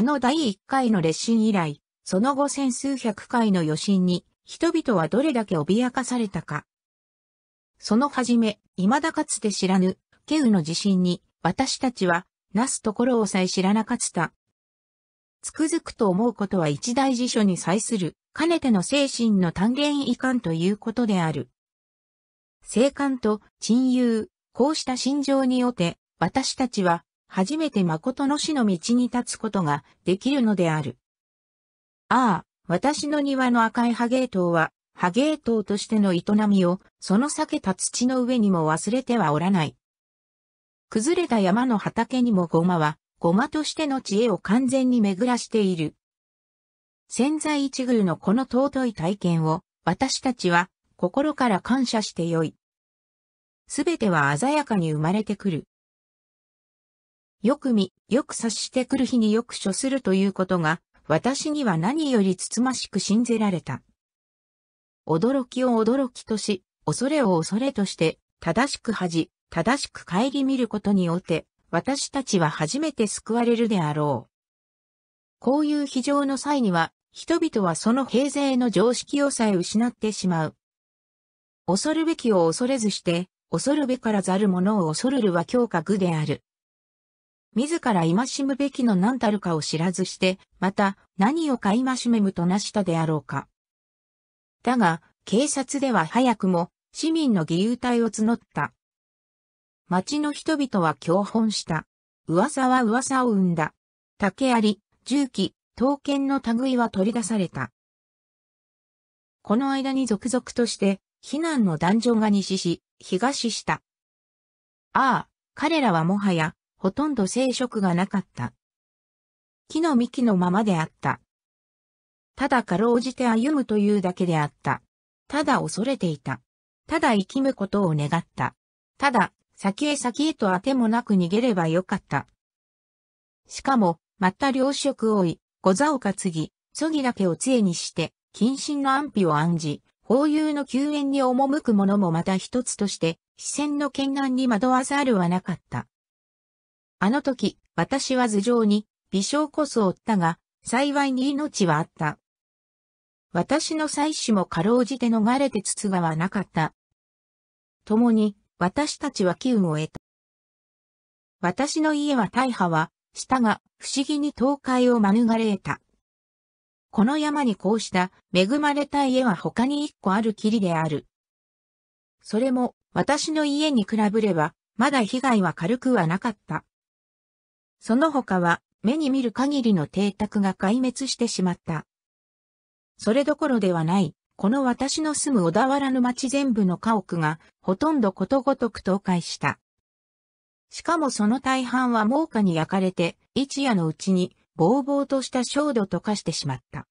あの第1回の列進以来、その後千数百回の余震に、人々はどれだけ脅かされたか。そのはじめ、未だかつて知らぬ、ケウの地震に、私たちは、なすところをさえ知らなかった。つくづくと思うことは一大辞書に際する、かねての精神の単元遺憾ということである。生還と鎮友、こうした心情によって、私たちは、初めて誠の死の道に立つことができるのである。ああ、私の庭の赤いハゲートウは、ハゲートウとしての営みを、その裂けた土の上にも忘れてはおらない。崩れた山の畑にもゴマは、ゴマとしての知恵を完全に巡らしている。潜在一遇のこの尊い体験を、私たちは、心から感謝してよい。すべては鮮やかに生まれてくる。よく見、よく察してくる日によく処するということが、私には何よりつつましく信じられた。驚きを驚きとし、恐れを恐れとして、正しく恥、正しくり見ることによって、私たちは初めて救われるであろう。こういう非常の際には、人々はその平勢の常識をさえ失ってしまう。恐るべきを恐れずして、恐るべからざる者を恐るるは強覚である。自ら今しむべきの何たるかを知らずして、また何をか今しめむとなしたであろうか。だが、警察では早くも市民の義勇隊を募った。町の人々は共本した。噂は噂を生んだ。竹槍、銃器、刀剣の類は取り出された。この間に続々として、避難の男女が西し、東した。ああ、彼らはもはや、ほとんど生殖がなかった。木の幹のままであった。ただかろうじて歩むというだけであった。ただ恐れていた。ただ生きむことを願った。ただ、先へ先へとあてもなく逃げればよかった。しかも、また両職をい、御座を担ぎ、そぎだけを杖にして、謹慎の安否を案じ、法有の救援に赴く者もまた一つとして、視線の懸難に惑わざるはなかった。あの時、私は頭上に、微笑こそ負ったが、幸いに命はあった。私の妻子もかろうじて逃れてつつがはなかった。共に、私たちは機運を得た。私の家は大破は、したが、不思議に倒壊を免れ得た。この山にこうした恵まれた家は他に一個あるきりである。それも私の家に比べればまだ被害は軽くはなかった。その他は目に見る限りの邸宅が壊滅してしまった。それどころではない、この私の住む小田原の町全部の家屋がほとんどことごとく倒壊した。しかもその大半は猛火に焼かれて、一夜のうちに、ぼうぼうとした焦土と化してしまった。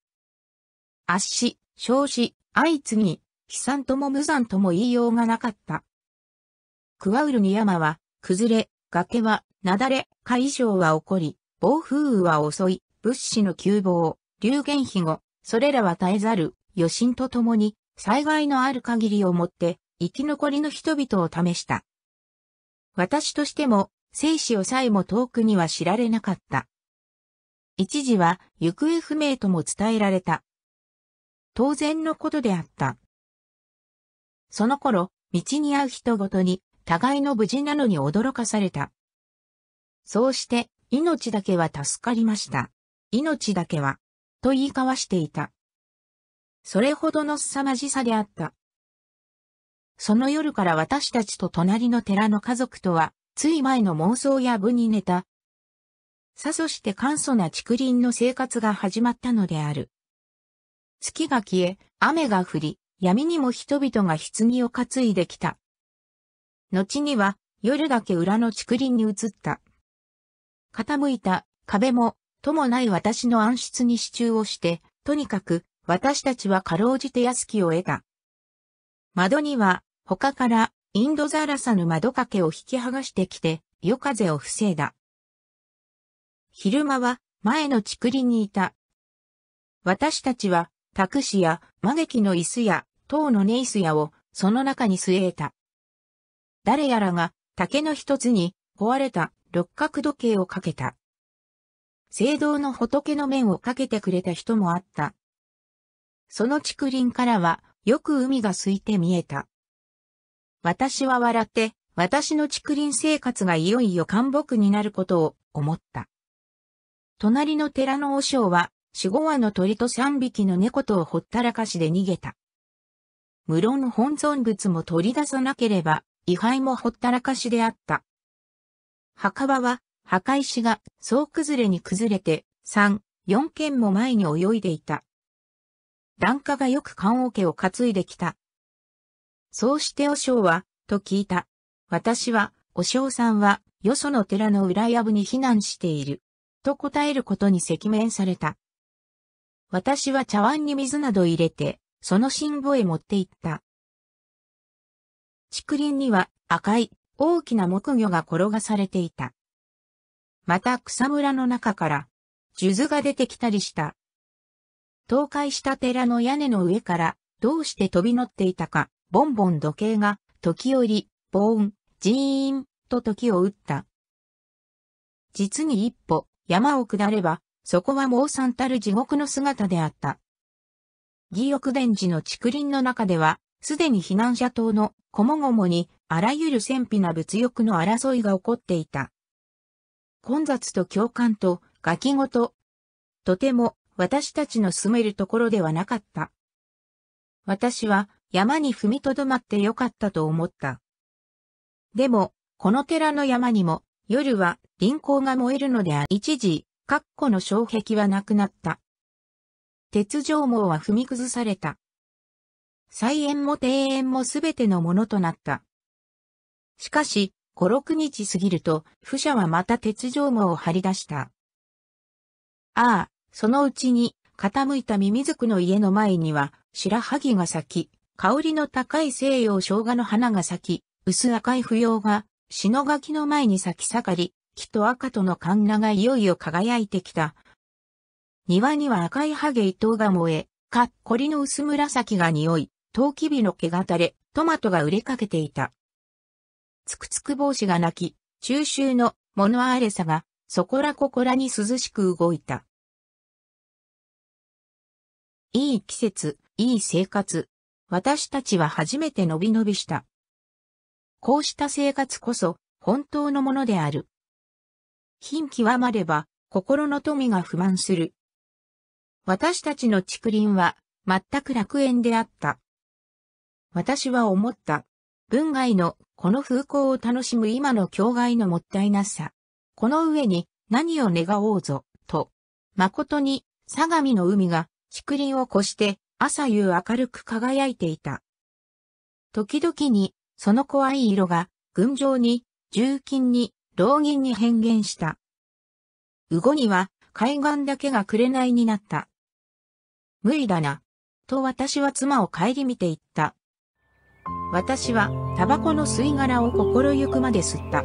圧死、焼死、相次ぎ、悲惨とも無惨とも言いようがなかった。クワウルニ山は、崩れ、崖は、雪崩、海上は起こり、暴風雨は襲い、物資の急防、流言飛語、それらは絶えざる、余震とともに、災害のある限りをもって、生き残りの人々を試した。私としても、生死をさえも遠くには知られなかった。一時は行方不明とも伝えられた。当然のことであった。その頃、道に会う人ごとに互いの無事なのに驚かされた。そうして、命だけは助かりました。命だけは、と言い交わしていた。それほどの凄まじさであった。その夜から私たちと隣の寺の家族とは、つい前の妄想や部に寝た。さそして簡素な竹林の生活が始まったのである。月が消え、雨が降り、闇にも人々が棺を担いできた。後には夜だけ裏の竹林に移った。傾いた壁も、ともない私の暗室に支柱をして、とにかく私たちはかろうじて屋敷を得た。窓には他からインドザラサの窓掛けを引き剥がしてきて夜風を防いだ。昼間は前の竹林にいた。私たちはタクシやマゲキの椅子や塔のネイスやをその中に据えた。誰やらが竹の一つに壊れた六角時計をかけた。聖堂の仏の面をかけてくれた人もあった。その竹林からはよく海が空いて見えた。私は笑って、私の竹林生活がいよいよ寒木になることを思った。隣の寺の和尚は、四五羽の鳥と三匹の猫とをほったらかしで逃げた。無論本尊物も取り出さなければ、位牌もほったらかしであった。墓場は、墓石が総崩れに崩れて、3、4軒も前に泳いでいた。檀家がよく棺桶を担いできた。そうして和尚は、と聞いた。私は、和尚さんは、よその寺の裏ぶに避難している。と答えることに赤面された。私は茶碗に水など入れて、その新母へ持って行った。竹林には赤い大きな木魚が転がされていた。また草むらの中から数珠が出てきたりした。倒壊した寺の屋根の上からどうして飛び乗っていたか、ボンボン時計が時折、ボーン、ジーンと時を打った。実に一歩山を下れば、そこはもう惨たる地獄の姿であった。義翼伝寺の竹林の中では、すでに避難者党のこもごもにあらゆる戦費な物欲の争いが起こっていた。混雑と共感とガキごと。とても私たちの住めるところではなかった。私は山に踏みとどまってよかったと思った。でも、この寺の山にも夜は輪行が燃えるのであり、一時、括弧の障壁はなくなった。鉄条網は踏み崩された。菜園も庭園もすべてのものとなった。しかし、五六日過ぎると、富者はまた鉄条網を張り出した。ああ、そのうちに、傾いたミミズクの家の前には、白萩が咲き、香りの高い西洋生姜の花が咲き、薄赤い不要が、篠垣の前に咲き盛り、木と赤とのカンナがいよいよ輝いてきた。庭には赤いハゲ糸が燃え、かっこりの薄紫が匂い、陶器日の毛が垂れ、トマトが売れかけていた。つくつく帽子が鳴き、中秋の物荒れさが、そこらここらに涼しく動いた。いい季節、いい生活。私たちは初めてのびのびした。こうした生活こそ、本当のものである。貧極まれば、心の富が不満する。私たちの竹林は、全く楽園であった。私は思った。文外のこの風光を楽しむ今の境外のもったいなさ。この上に何を願おうぞ、と。誠に相模の海が竹林を越して朝夕明るく輝いていた。時々にその怖い色が群青に、重金に、老銀に変幻した。ごには海岸だけが紅になった。無理だな。と私は妻を帰り見て言った。私はタバコの吸い殻を心ゆくまで吸った。